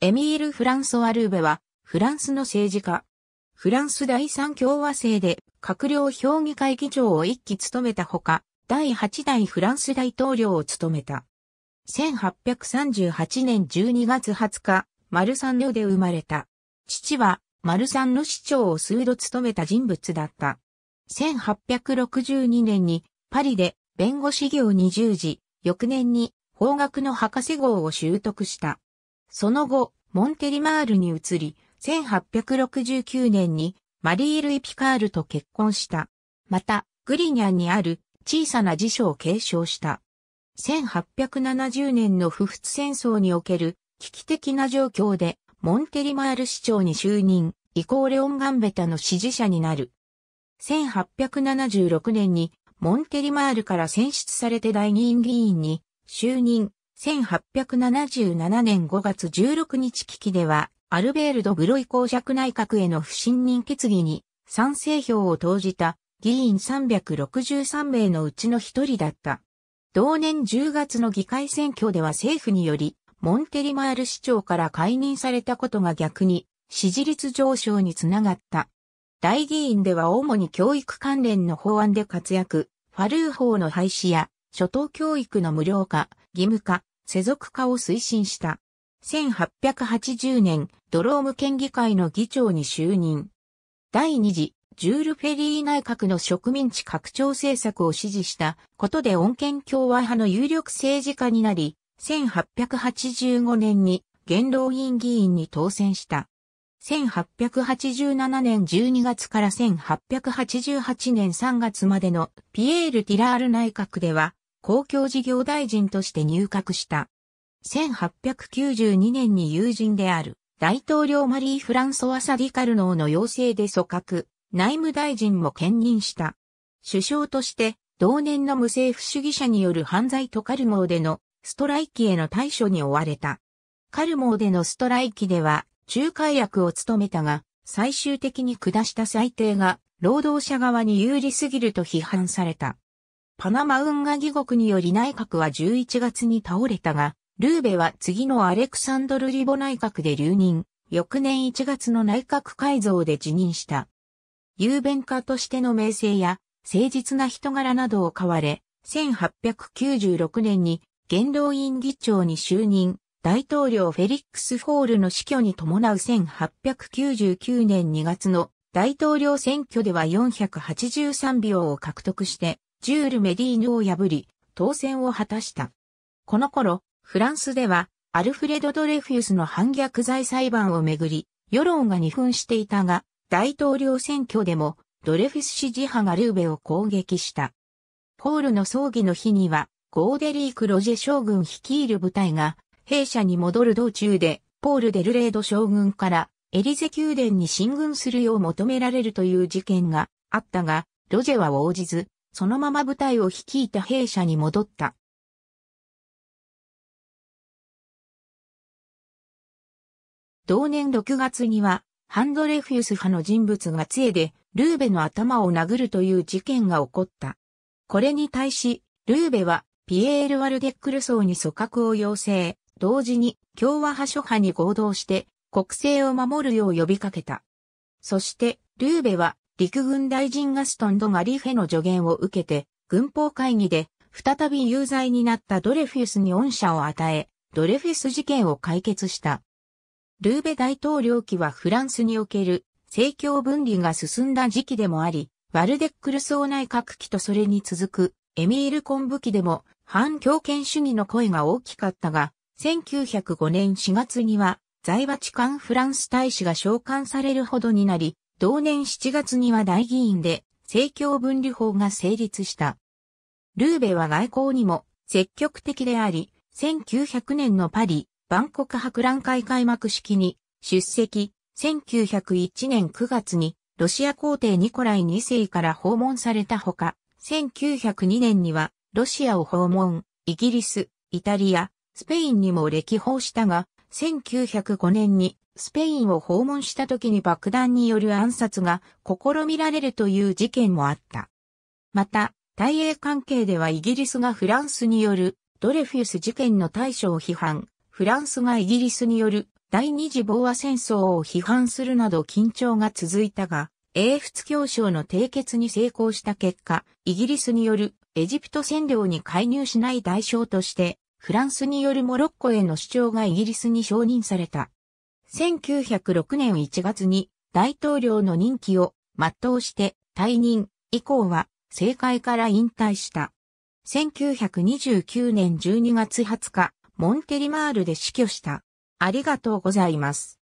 エミール・フランソワ・ルーベは、フランスの政治家。フランス第三共和制で、閣僚評議会議長を一期務めたほか、第八代フランス大統領を務めた。1838年12月20日、マルサンヌで生まれた。父は、マルサンヌ市長を数度務めた人物だった。1862年に、パリで、弁護士業に従事、翌年に、法学の博士号を習得した。その後、モンテリマールに移り、1869年にマリール・イピカールと結婚した。また、グリニャンにある小さな辞書を継承した。1870年の不仏戦争における危機的な状況でモンテリマール市長に就任、イコーレオン・ガンベタの支持者になる。1876年にモンテリマールから選出されて大議議員に就任、1877年5月16日危機では、アルベールド・ブロイ公爵内閣への不信任決議に賛成票を投じた議員363名のうちの一人だった。同年10月の議会選挙では政府により、モンテリマール市長から解任されたことが逆に支持率上昇につながった。大議員では主に教育関連の法案で活躍、ファルー法の廃止や、初等教育の無料化、義務化、世俗化を推進した。1880年、ドローム県議会の議長に就任。第二次、ジュール・フェリー内閣の植民地拡張政策を支持したことで恩恵共和派の有力政治家になり、1885年に元老院議員に当選した。1887年12月から1888年3月までのピエール・ティラール内閣では、公共事業大臣として入閣した。1892年に友人である大統領マリー・フランソワ・サディカルノーの要請で組閣、内務大臣も兼任した。首相として同年の無政府主義者による犯罪とカルモーでのストライキへの対処に追われた。カルモーでのストライキでは仲介役を務めたが、最終的に下した裁定が労働者側に有利すぎると批判された。パナマ運河義国により内閣は11月に倒れたが、ルーベは次のアレクサンドル・リボ内閣で留任、翌年1月の内閣改造で辞任した。雄弁家としての名声や、誠実な人柄などを買われ、1896年に元老院議長に就任、大統領フェリックス・フォールの死去に伴う1899年2月の大統領選挙では483票を獲得して、ジュール・メディーヌを破り、当選を果たした。この頃、フランスでは、アルフレド・ドレフィウスの反逆罪裁判をめぐり、世論が二分していたが、大統領選挙でも、ドレフィス支持派がルーベを攻撃した。ポールの葬儀の日には、ゴーデリーク・ロジェ将軍率いる部隊が、兵舎に戻る道中で、ポール・デルレード将軍から、エリゼ宮殿に進軍するよう求められるという事件があったが、ロジェは応じず、そのまま部隊を率いた兵舎に戻った。同年6月には、ハンドレフィウス派の人物が杖で、ルーベの頭を殴るという事件が起こった。これに対し、ルーベは、ピエール・ワルデックル層に組閣を要請、同時に共和派諸派に合同して国政を守るよう呼びかけた。そして、ルーベは陸軍大臣ガストン・ド・ガリフェの助言を受けて、軍法会議で再び有罪になったドレフィスに恩赦を与え、ドレフィス事件を解決した。ルーベ大統領期はフランスにおける政教分離が進んだ時期でもあり、ワルデックル総内閣期とそれに続くエミール・コンブ期でも反強権主義の声が大きかったが、1905年4月には在バチカンフランス大使が召喚されるほどになり、同年7月には大議員で政教分離法が成立した。ルーベは外交にも積極的であり、1900年のパリ、万国博覧会開幕式に出席、1901年9月にロシア皇帝ニコライ2世から訪問されたほか、1902年にはロシアを訪問、イギリス、イタリア、スペインにも歴訪したが、1905年にスペインを訪問した時に爆弾による暗殺が試みられるという事件もあった。また、大英関係ではイギリスがフランスによるドレフィウス事件の対処を批判、フランスがイギリスによる第二次防和戦争を批判するなど緊張が続いたが、英仏協商の締結に成功した結果、イギリスによるエジプト占領に介入しない代償として、フランスによるモロッコへの主張がイギリスに承認された。1906年1月に大統領の任期を全うして退任以降は政界から引退した。1929年12月20日、モンテリマールで死去した。ありがとうございます。